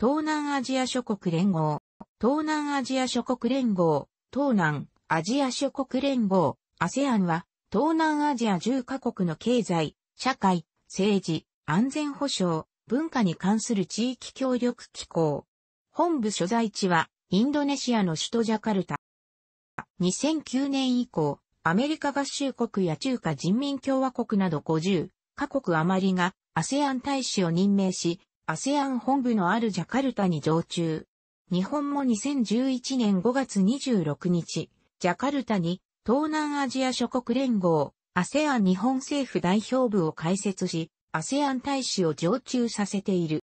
東南アジア諸国連合、東南アジア諸国連合、東南アジア諸国連合、ASEAN は、東南アジア10カ国の経済、社会、政治、安全保障、文化に関する地域協力機構。本部所在地は、インドネシアの首都ジャカルタ。2009年以降、アメリカ合衆国や中華人民共和国など50カ国余りが ASEAN 大使を任命し、ASEAN 本部のあるジャカルタに常駐。日本も2011年5月26日、ジャカルタに東南アジア諸国連合 ASEAN 日本政府代表部を開設し、ASEAN 大使を常駐させている。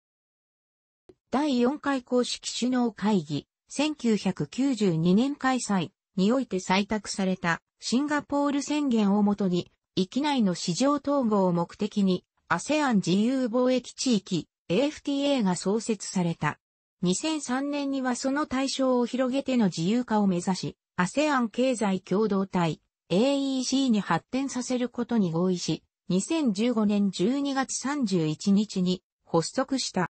第4回公式首脳会議、1992年開催において採択されたシンガポール宣言をもとに、域内の市場統合を目的に、ASEAN 自由貿易地域、AFTA が創設された。2003年にはその対象を広げての自由化を目指し、ASEAN 経済共同体 AEC に発展させることに合意し、2015年12月31日に発足した。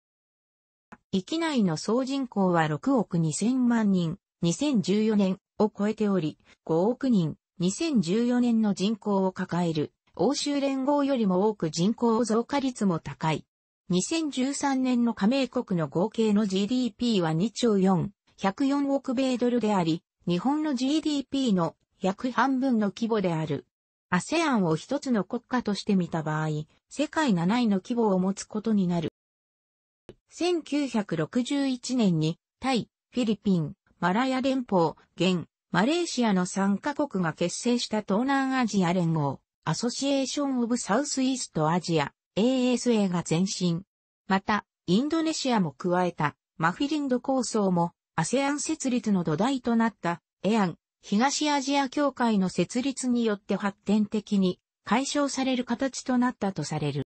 域内の総人口は6億2000万人、2014年を超えており、5億人、2014年の人口を抱える、欧州連合よりも多く人口増加率も高い。2013年の加盟国の合計の GDP は2兆4、104億米ドルであり、日本の GDP の約半分の規模である。ASEAN を一つの国家として見た場合、世界7位の規模を持つことになる。1961年に、タイ、フィリピン、マラヤ連邦、現、マレーシアの3カ国が結成した東南アジア連合、アソシエーション・オブ・サウスイースト・アジア、ASA が前進。また、インドネシアも加えたマフィリンド構想も ASEAN 設立の土台となったエアン東アジア協会の設立によって発展的に解消される形となったとされる。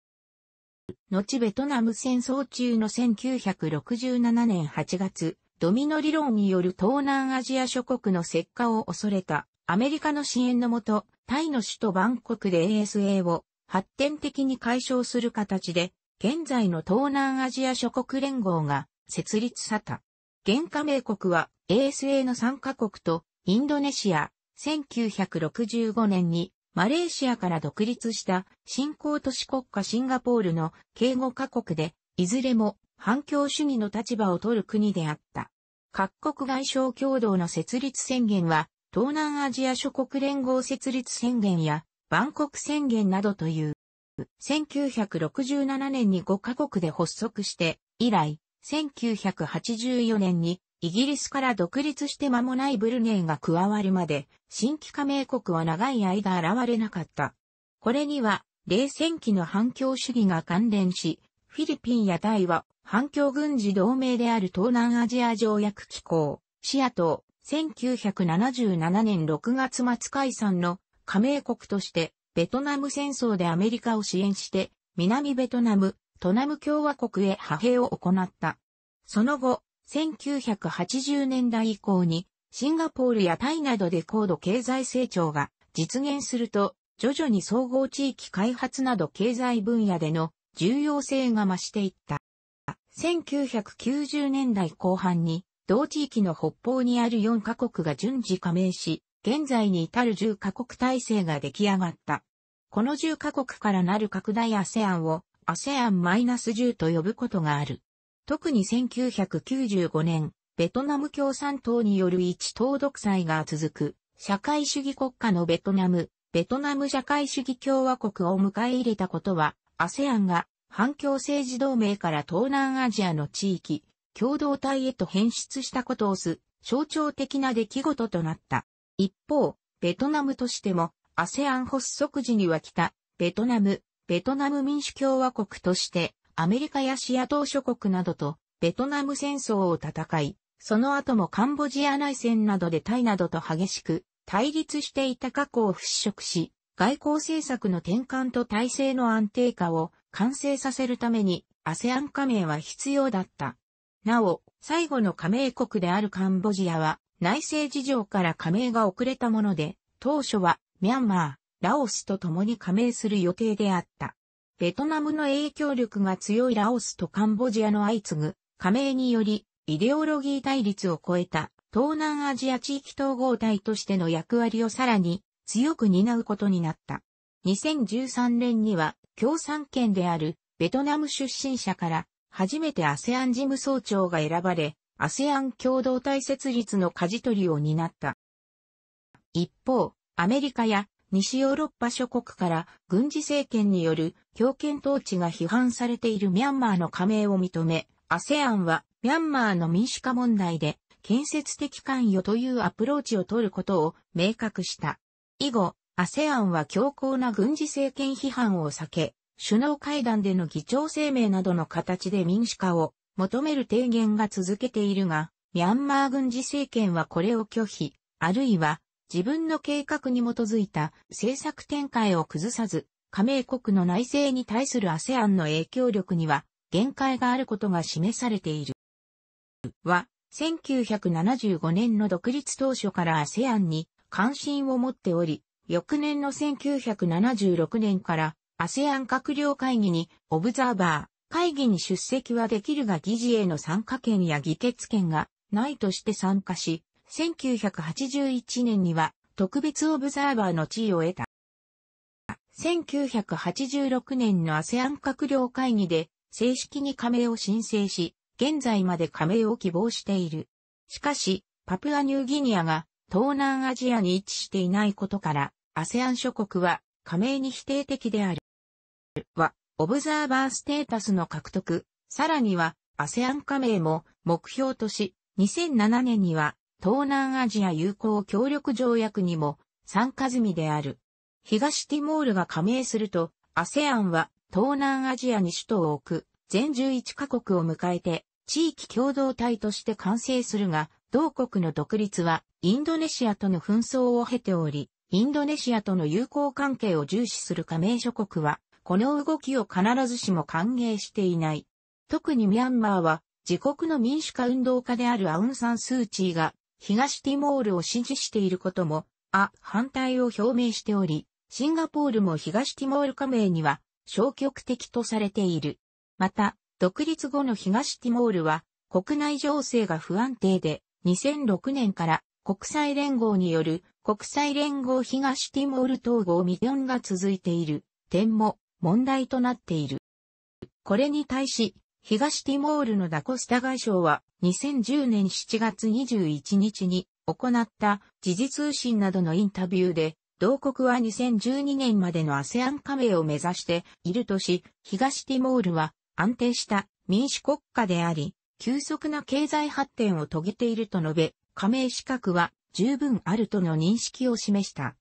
後ベトナム戦争中の1967年8月、ドミノ理論による東南アジア諸国の石化を恐れたアメリカの支援のもと、タイの首都バンコクで ASA を発展的に解消する形で、現在の東南アジア諸国連合が設立された。現加盟国は ASA の参加国とインドネシア、1965年にマレーシアから独立した新興都市国家シンガポールの敬語。カ国で、いずれも反共主義の立場を取る国であった。各国外相共同の設立宣言は、東南アジア諸国連合設立宣言や万国宣言などという。1967年に5カ国で発足して、以来、1984年にイギリスから独立して間もないブルネイが加わるまで、新規加盟国は長い間現れなかった。これには、冷戦期の反共主義が関連し、フィリピンやタイは反共軍事同盟である東南アジア条約機構、シアト1977年6月末解散の加盟国として、ベトナム戦争でアメリカを支援して、南ベトナム、トナム共和国へ派兵を行った。その後、1980年代以降に、シンガポールやタイなどで高度経済成長が実現すると、徐々に総合地域開発など経済分野での重要性が増していった。1990年代後半に、同地域の北方にある4カ国が順次加盟し、現在に至る10カ国体制が出来上がった。この10カ国からなる拡大アセアンを ASEAN-10 と呼ぶことがある。特に1995年、ベトナム共産党による一党独裁が続く、社会主義国家のベトナム、ベトナム社会主義共和国を迎え入れたことは、ASEAN が反共政治同盟から東南アジアの地域、共同体へと変質したことをす、象徴的な出来事となった。一方、ベトナムとしても、アセアン発足時には北、ベトナム、ベトナム民主共和国として、アメリカやシア島諸国などと、ベトナム戦争を戦い、その後もカンボジア内戦などでタイなどと激しく対立していた過去を払拭し、外交政策の転換と体制の安定化を完成させるためにアセアン加盟は必要だった。なお、最後の加盟国であるカンボジアは内政事情から加盟が遅れたもので、当初はミャンマー、ラオスと共に加盟する予定であった。ベトナムの影響力が強いラオスとカンボジアの相次ぐ加盟により、イデオロギー対立を超えた東南アジア地域統合体としての役割をさらに強く担うことになった。2013年には共産圏であるベトナム出身者から初めて ASEAN 事務総長が選ばれ、ASEAN 共同体設立の舵取りを担った。一方、アメリカや西ヨーロッパ諸国から軍事政権による強権統治が批判されているミャンマーの加盟を認め、ASEAN はミャンマーの民主化問題で建設的関与というアプローチを取ることを明確した。以後、ASEAN は強硬な軍事政権批判を避け、首脳会談での議長声明などの形で民主化を求める提言が続けているが、ミャンマー軍事政権はこれを拒否、あるいは自分の計画に基づいた政策展開を崩さず、加盟国の内政に対する ASEAN の影響力には限界があることが示されている。は、1975年の独立当初から ASEAN に関心を持っており、翌年の1976年から ASEAN 閣僚会議にオブザーバー、会議に出席はできるが議事への参加権や議決権がないとして参加し、1981年には特別オブザーバーの地位を得た。1986年の ASEAN 閣僚会議で正式に加盟を申請し、現在まで加盟を希望している。しかし、パプアニューギニアが東南アジアに位置していないことから、ASEAN 諸国は加盟に否定的である。は、オブザーバーステータスの獲得、さらには ASEAN 加盟も目標とし、2007年には東南アジア友好協力条約にも参加済みである。東ティモールが加盟すると、ASEAN は東南アジアに首都を置く全11カ国を迎えて地域共同体として完成するが、同国の独立はインドネシアとの紛争を経ており、インドネシアとの友好関係を重視する加盟諸国はこの動きを必ずしも歓迎していない。特にミャンマーは、自国の民主化運動家であるアウンサンスーチーが、東ティモールを支持していることも、あ、反対を表明しており、シンガポールも東ティモール加盟には消極的とされている。また、独立後の東ティモールは、国内情勢が不安定で、2006年から国際連合による国際連合東ティモール統合ミディオンが続いている点も問題となっている。これに対し、東ティモールのダコスタ外相は2010年7月21日に行った時事通信などのインタビューで、同国は2012年までの ASEAN 加盟を目指しているとし、東ティモールは安定した民主国家であり、急速な経済発展を遂げていると述べ、加盟資格は十分あるとの認識を示した。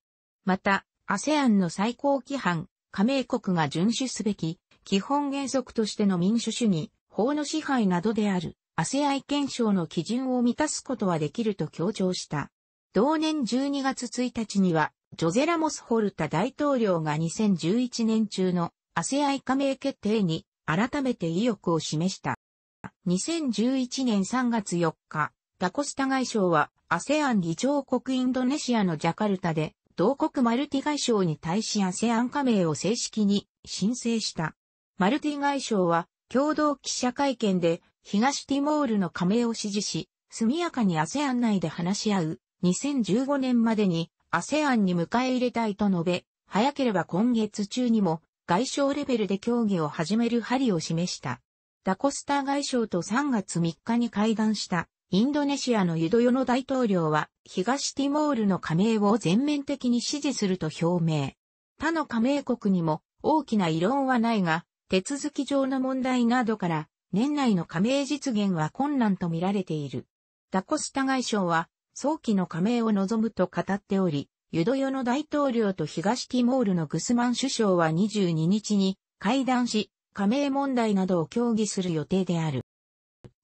また、ASEAN の最高規範加盟国が遵守すべき、基本原則としての民主主義、法の支配などである、アセアイ憲章の基準を満たすことはできると強調した。同年12月1日には、ジョゼラモス・ホルタ大統領が2011年中のアセアイ加盟決定に改めて意欲を示した。2011年3月4日、ダコスタ外相はアセアン議長国インドネシアのジャカルタで同国マルティ外相に対しアセアン加盟を正式に申請した。マルティ外相は共同記者会見で東ティモールの加盟を支持し、速やかにアセアン内で話し合う2015年までにアセアンに迎え入れたいと述べ、早ければ今月中にも外相レベルで協議を始める針を示した。ダコスター外相と3月3日に会談した。インドネシアのユドヨの大統領は、東ティモールの加盟を全面的に支持すると表明。他の加盟国にも大きな異論はないが、手続き上の問題などから、年内の加盟実現は困難とみられている。ダコスタ外相は、早期の加盟を望むと語っており、ユドヨの大統領と東ティモールのグスマン首相は22日に会談し、加盟問題などを協議する予定である。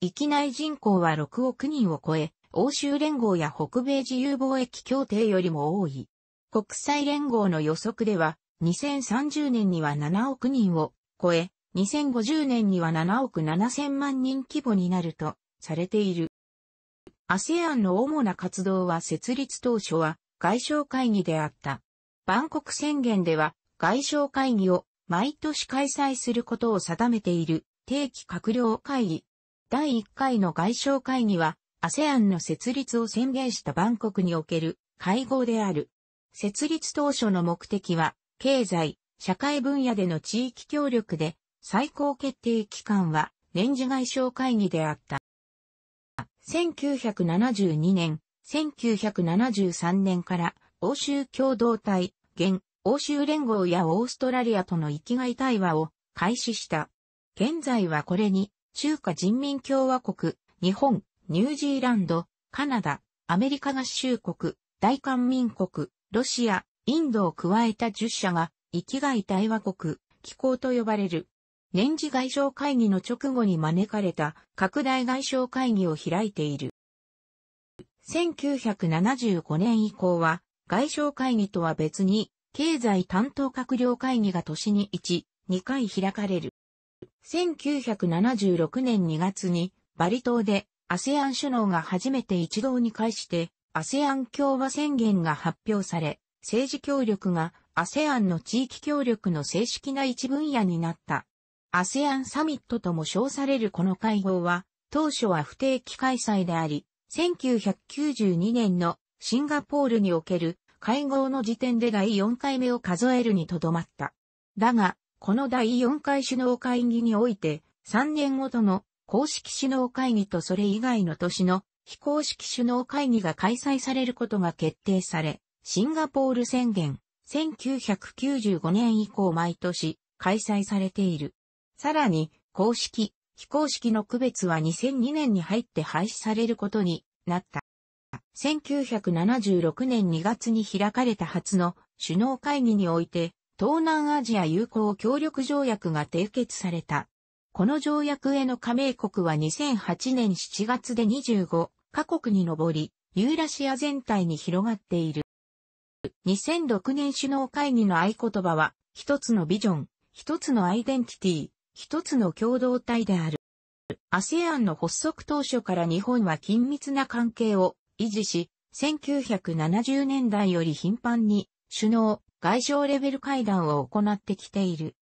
域内人口は6億人を超え、欧州連合や北米自由貿易協定よりも多い。国際連合の予測では、2030年には7億人を超え、2050年には7億7000万人規模になるとされている。ASEAN の主な活動は設立当初は外相会議であった。万国宣言では外相会議を毎年開催することを定めている定期閣僚会議第1回の外相会議は、ASEAN の設立を宣言したバンコクにおける会合である。設立当初の目的は、経済、社会分野での地域協力で、最高決定機関は年次外相会議であった。1972年、1973年から欧州共同体、現欧州連合やオーストラリアとの域外対話を開始した。現在はこれに中華人民共和国、日本、ニュージーランド、カナダ、アメリカ合衆国、大韓民国、ロシア、インドを加えた10社が、域外対話国、機構と呼ばれる。年次外相会議の直後に招かれた拡大外相会議を開いている。1975年以降は、外相会議とは別に、経済担当閣僚会議が年に1、2回開かれる。1976年2月にバリ島で ASEAN 首脳が初めて一堂に会して ASEAN 共和宣言が発表され、政治協力が ASEAN の地域協力の正式な一分野になった。ASEAN サミットとも称されるこの会合は、当初は不定期開催であり、1992年のシンガポールにおける会合の時点で第4回目を数えるにとどまった。だが、この第4回首脳会議において、3年ごとの公式首脳会議とそれ以外の年の非公式首脳会議が開催されることが決定され、シンガポール宣言、1995年以降毎年開催されている。さらに、公式、非公式の区別は2002年に入って廃止されることになった。1976年2月に開かれた初の首脳会議において、東南アジア友好協力条約が締結された。この条約への加盟国は2008年7月で25カ国に上り、ユーラシア全体に広がっている。2006年首脳会議の合言葉は、一つのビジョン、一つのアイデンティティ、一つの共同体である。ASEAN の発足当初から日本は緊密な関係を維持し、1970年代より頻繁に首脳、外相レベル会談を行ってきている。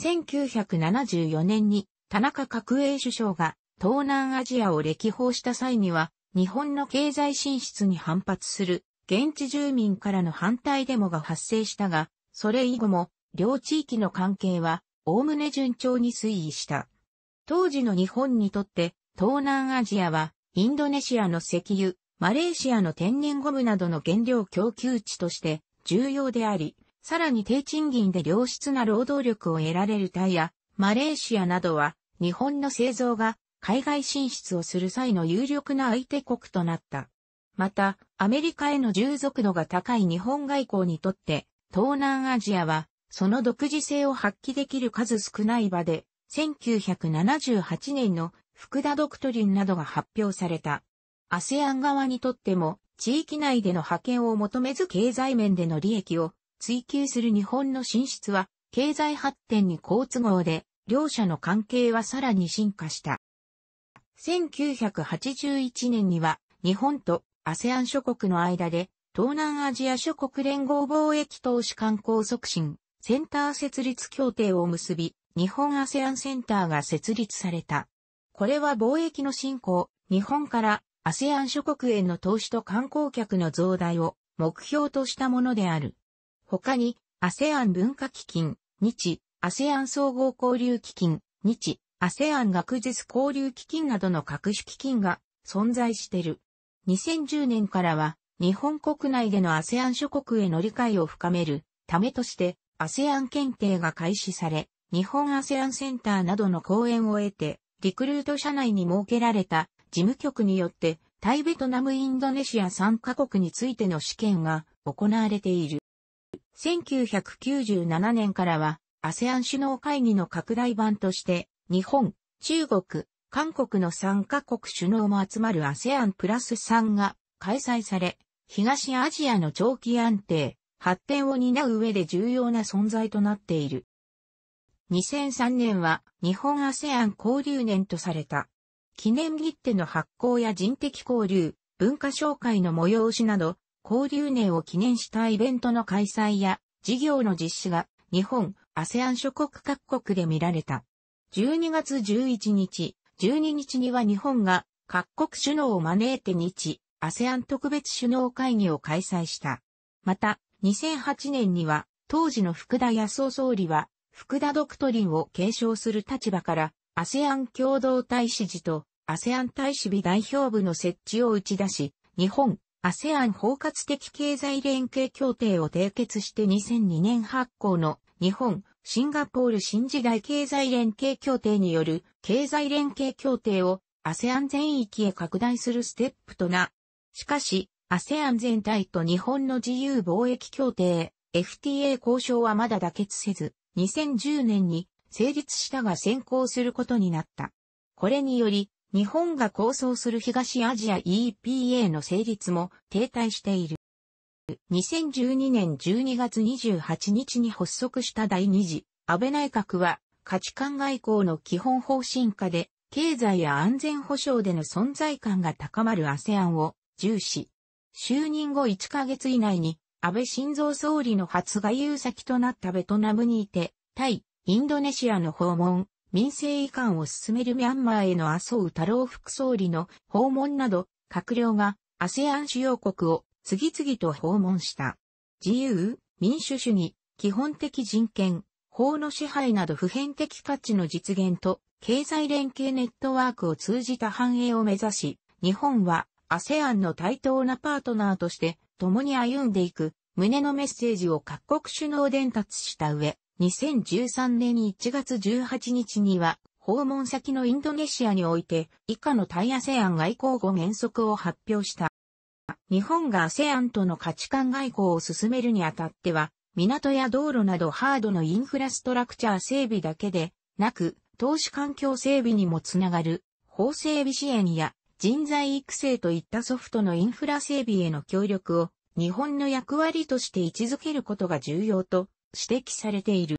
1974年に田中角栄首相が東南アジアを歴訪した際には、日本の経済進出に反発する現地住民からの反対デモが発生したが、それ以後も両地域の関係はおおむね順調に推移した。当時の日本にとって東南アジアはインドネシアの石油、マレーシアの天然ゴムなどの原料供給地として重要であり、さらに低賃金で良質な労働力を得られるタイや、マレーシアなどは、日本の製造が海外進出をする際の有力な相手国となった。また、アメリカへの従属度が高い日本外交にとって、東南アジアは、その独自性を発揮できる数少ない場で、1978年の福田ドクトリンなどが発表された。ASEAN 側にとっても、地域内での覇権を求めず経済面での利益を追求する日本の進出は、経済発展に好都合で、両者の関係はさらに進化した。1981年には、日本と ASEAN 諸国の間で、東南アジア諸国連合貿易投資観光促進、センター設立協定を結び、日本 ASEAN センターが設立された。これは貿易の振興、日本から ASEAN 諸国への投資と観光客の増大を目標としたものである。他に、ASEAN 文化基金、日、ASEAN 総合交流基金、日、ASEAN 学術交流基金などの各種基金が存在している。2010年からは、日本国内での ASEAN 諸国への理解を深めるためとして、ASEAN 検定が開始され、日本 ASEAN センターなどの講演を得て、リクルート社内に設けられた事務局によって、タイベトナムインドネシア3カ国についての試験が行われている。1997年からは ASEAN 首脳会議の拡大版として、日本、中国、韓国の3カ国首脳も集まる ASEAN プラス3が開催され、東アジアの長期安定、発展を担う上で重要な存在となっている。2003年は日本 ASEAN 交流年とされた。記念切手の発行や人的交流、文化紹介の催しなど、交流年を記念したイベントの開催や事業の実施が日本、ASEAN 諸国各国で見られた。12月11日、12日には日本が各国首脳を招いて日、ASEAN 特別首脳会議を開催した。また、2008年には当時の福田康夫総理は福田ドクトリンを継承する立場から ASEAN 共同大使時と ASEAN 大使日代表部の設置を打ち出し、日本、ASEAN 包括的経済連携協定を締結して2002年発行の日本、シンガポール新時代経済連携協定による経済連携協定を ASEAN 全域へ拡大するステップとな。しかし、ASEAN 全体と日本の自由貿易協定、FTA 交渉はまだ妥結せず、2010年に成立したが先行することになった。これにより、日本が構想する東アジア EPA の成立も停滞している。2012年12月28日に発足した第2次安倍内閣は価値観外交の基本方針下で経済や安全保障での存在感が高まる ASEAN を重視。就任後1ヶ月以内に安倍晋三総理の初外遊先となったベトナムにいて、対インドネシアの訪問、民政移管を進めるミャンマーへの麻生太郎副総理の訪問など、閣僚が ASEAN 主要国を次々と訪問した。自由、民主主義、基本的人権、法の支配など普遍的価値の実現と経済連携ネットワークを通じた繁栄を目指し、日本は ASEAN の対等なパートナーとして共に歩んでいく旨のメッセージを各国首脳伝達した上、2013年1月18日には、訪問先のインドネシアにおいて、以下の対アセアン外交後原則を発表した。日本がアセアンとの価値観外交を進めるにあたっては、港や道路などハードのインフラストラクチャー整備だけで、なく、投資環境整備にもつながる、法整備支援や人材育成といったソフトのインフラ整備への協力を、日本の役割として位置づけることが重要と指摘されている。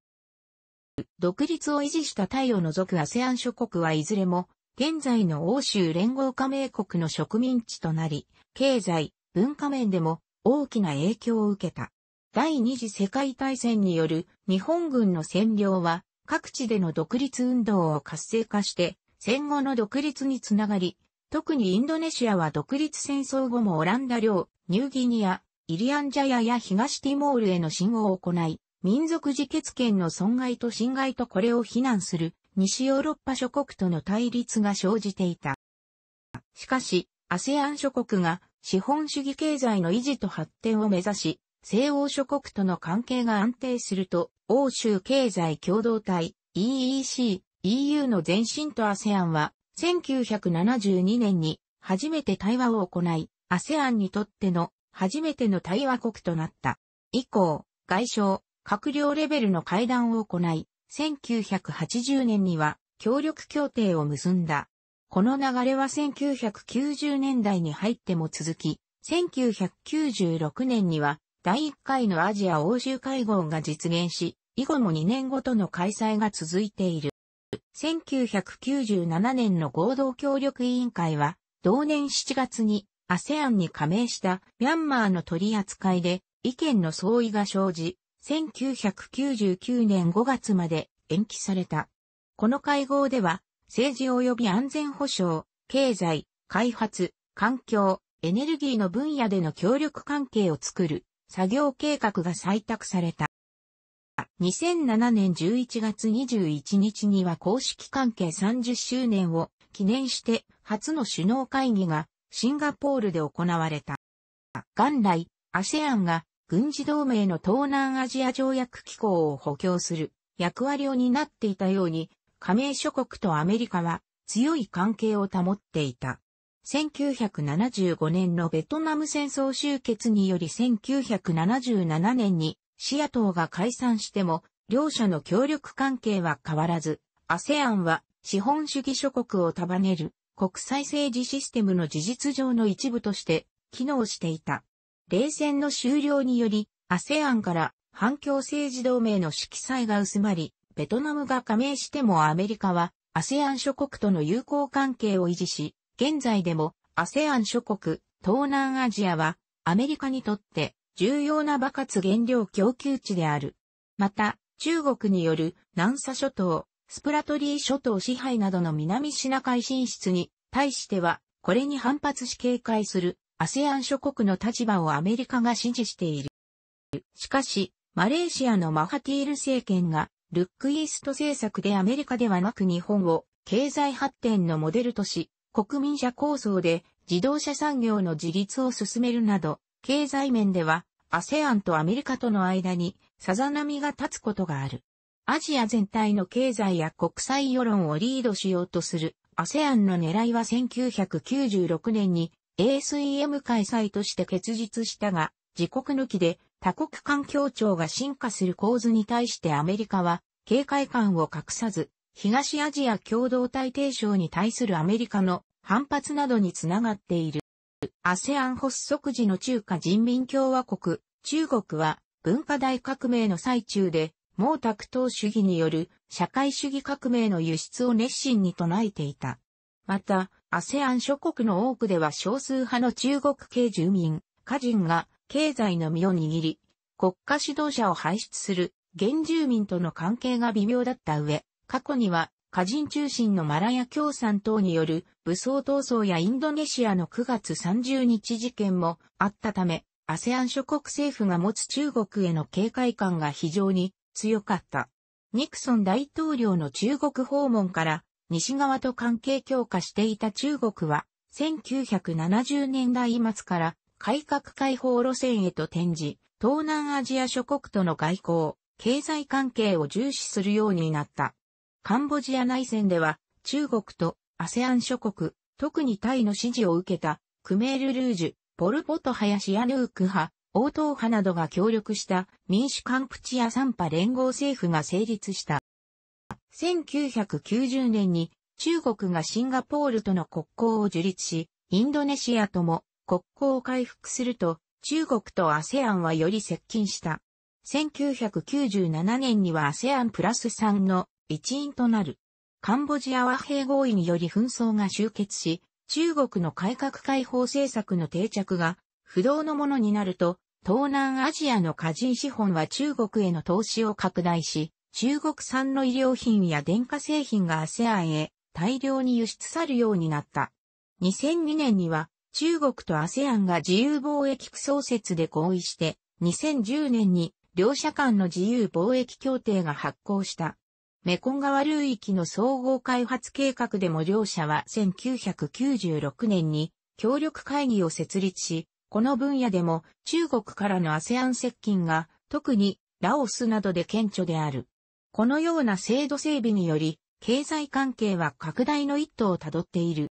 独立を維持したタイを除く ASEAN 諸国はいずれも、現在の欧州連合加盟国の植民地となり、経済、文化面でも大きな影響を受けた。第二次世界大戦による日本軍の占領は各地での独立運動を活性化して戦後の独立につながり、特にインドネシアは独立戦争後もオランダ領、ニューギニア、イリアンジャヤや東ティモールへの侵を行い、民族自決権の損害と侵害とこれを非難する西ヨーロッパ諸国との対立が生じていた。しかし、ASEAN 諸国が資本主義経済の維持と発展を目指し、西欧諸国との関係が安定すると、欧州経済共同体 EEC、EU の前身と ASEAN は、1972年に初めて対話を行い、ASEAN にとっての初めての対話国となった。以降、外相、閣僚レベルの会談を行い、1980年には協力協定を結んだ。この流れは1990年代に入っても続き、1996年には第1回のアジア欧州会合が実現し、以後も2年ごとの開催が続いている。1997年の合同協力委員会は、同年7月に ASEAN に加盟したミャンマーの取り扱いで意見の相違が生じ、1999年5月まで延期された。この会合では、政治及び安全保障、経済、開発、環境、エネルギーの分野での協力関係を作る作業計画が採択された。2007年11月21日には公式関係30周年を記念して初の首脳会議がシンガポールで行われた。元来、ASEAN が軍事同盟の東南アジア条約機構を補強する役割を担っていたように、加盟諸国とアメリカは強い関係を保っていた。1975年のベトナム戦争終結により1977年にシア島が解散しても、両者の協力関係は変わらず、アセアンは資本主義諸国を束ねる国際政治システムの事実上の一部として機能していた。冷戦の終了により、ASEAN から反共政治同盟の色彩が薄まり、ベトナムが加盟してもアメリカは ASEAN 諸国との友好関係を維持し、現在でも ASEAN 諸国、東南アジアはアメリカにとって重要な馬発原料供給地である。また、中国による南沙諸島、スプラトリー諸島支配などの南シナ海進出に対しては、これに反発し警戒する ASEAN 諸国の立場をアメリカが支持している。しかし、マレーシアのマハティール政権が、ルックイースト政策でアメリカではなく日本を経済発展のモデルとし、国民者構想で自動車産業の自立を進めるなど、経済面では ASEAN とアメリカとの間にさざ波が立つことがある。アジア全体の経済や国際世論をリードしようとする ASEAN の狙いは1996年に ASEM 開催として結実したが、自国抜きで多国間協調が進化する構図に対してアメリカは警戒感を隠さず、東アジア共同体提唱に対するアメリカの反発などにつながっている。ASEAN 発足時の中華人民共和国、中国は文化大革命の最中で、毛沢東主義による社会主義革命の輸出を熱心に唱えていた。また、ASEAN 諸国の多くでは少数派の中国系住民、家人が経済の身を握り、国家指導者を輩出する原住民との関係が微妙だった上、過去には家人中心のマラヤ共産党による武装闘争やインドネシアの9月30日事件もあったため、ASEAN 諸国政府が持つ中国への警戒感が非常に強かった。ニクソン大統領の中国訪問から西側と関係強化していた中国は、1970年代末から改革開放路線へと転じ、東南アジア諸国との外交、経済関係を重視するようになった。カンボジア内戦では、中国と ASEAN 諸国、特にタイの支持を受けた、クメール・ルージュ、ポル・ポトハヤシアヌーク派、王党派などが協力した民主カンプチア・サンパ連合政府が成立した。1990年に中国がシンガポールとの国交を樹立し、インドネシアとも国交を回復すると、中国と ASEAN はより接近した。1997年には ASEAN プラス3の一員となる。カンボジア和平合意により紛争が終結し、中国の改革開放政策の定着が不動のものになると、東南アジアの過人資本は中国への投資を拡大し、中国産の医療品や電化製品が ASEAN へ大量に輸出されるようになった。2002年には中国と ASEAN が自由貿易区創設で合意して、2010年に両社間の自由貿易協定が発行した。メコン川流域の総合開発計画でも両社は1996年に協力会議を設立し、この分野でも中国からの ASEAN 接近が特にラオスなどで顕著である。このような制度整備により、経済関係は拡大の一途をたどっている。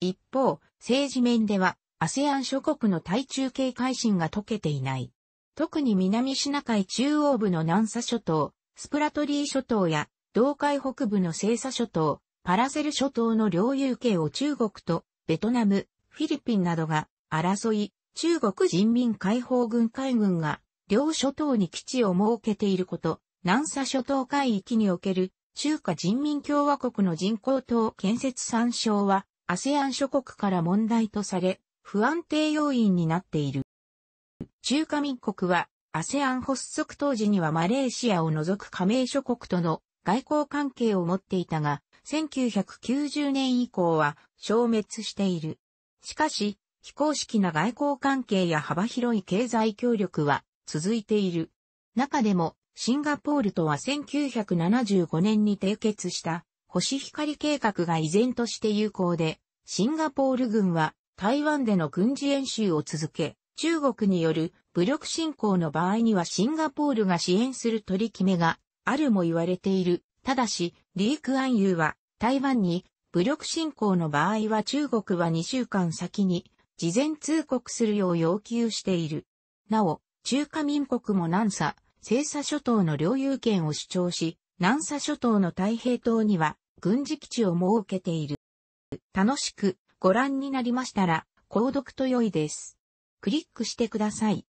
一方、政治面では、ASEAN 諸国の対中警戒心が解けていない。特に南シナ海中央部の南沙諸島、スプラトリー諸島や、東海北部の西沙諸島、パラセル諸島の領有権を中国とベトナム、フィリピンなどが争い、中国人民解放軍海軍が両諸島に基地を設けていること、南沙諸島海域における中華人民共和国の人工島建設参照は ASEAN 諸国から問題とされ、不安定要因になっている。中華民国は ASEAN 発足当時にはマレーシアを除く加盟諸国との外交関係を持っていたが、1990年以降は消滅している。しかし、非公式な外交関係や幅広い経済協力は続いている。中でもシンガポールとは1975年に締結した星光計画が依然として有効で、シンガポール軍は台湾での軍事演習を続け、中国による武力侵攻の場合にはシンガポールが支援する取り決めがあるも言われている。ただし、リークアンユーは台湾に武力侵攻の場合は中国は2週間先に事前通告するよう要求している。なお、中華民国も南沙、西沙諸島の領有権を主張し、南沙諸島の太平島には軍事基地を設けている。楽しくご覧になりましたら、購読と良いです。クリックしてください。